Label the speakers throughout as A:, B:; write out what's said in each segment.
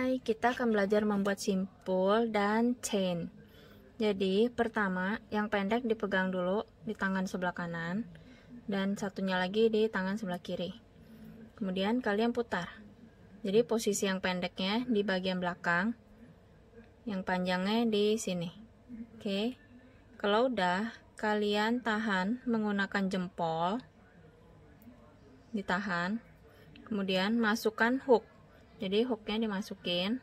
A: Hai, kita akan belajar membuat simpul dan chain. Jadi, pertama, yang pendek dipegang dulu di tangan sebelah kanan dan satunya lagi di tangan sebelah kiri. Kemudian kalian putar. Jadi, posisi yang pendeknya di bagian belakang, yang panjangnya di sini. Oke. Kalau udah, kalian tahan menggunakan jempol. Ditahan. Kemudian masukkan hook jadi hooknya dimasukin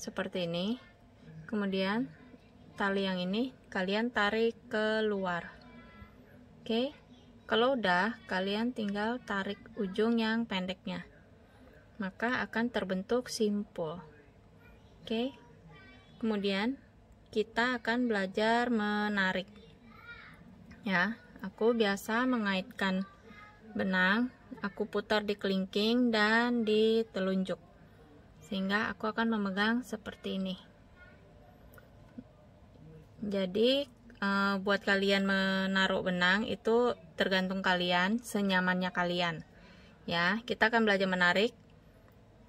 A: seperti ini kemudian tali yang ini kalian tarik keluar oke kalau udah kalian tinggal tarik ujung yang pendeknya maka akan terbentuk simpul oke kemudian kita akan belajar menarik ya aku biasa mengaitkan benang aku putar di kelingking dan di telunjuk sehingga aku akan memegang seperti ini jadi eh, buat kalian menaruh benang itu tergantung kalian senyamannya kalian ya kita akan belajar menarik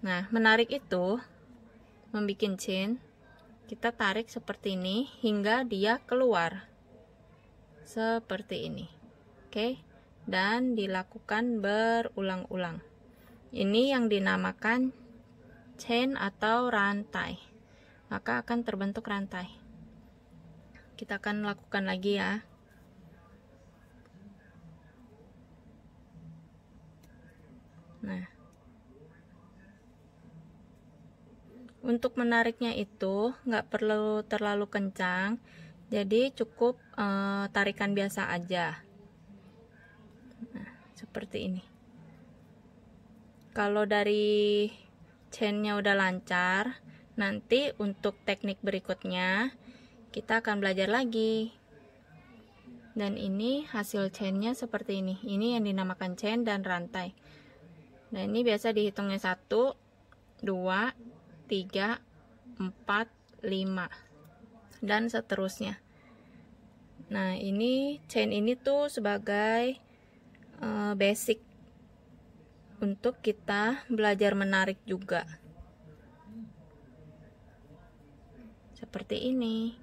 A: nah menarik itu membuat chain kita tarik seperti ini hingga dia keluar seperti ini oke okay? dan dilakukan berulang-ulang. Ini yang dinamakan chain atau rantai. Maka akan terbentuk rantai. Kita akan lakukan lagi ya. Nah. Untuk menariknya itu nggak perlu terlalu kencang, jadi cukup e, tarikan biasa aja seperti ini kalau dari chainnya udah lancar nanti untuk teknik berikutnya kita akan belajar lagi dan ini hasil chainnya seperti ini ini yang dinamakan chain dan rantai nah ini biasa dihitungnya 1 2 3 4 5 dan seterusnya nah ini chain ini tuh sebagai uh, basic untuk kita belajar menarik juga seperti ini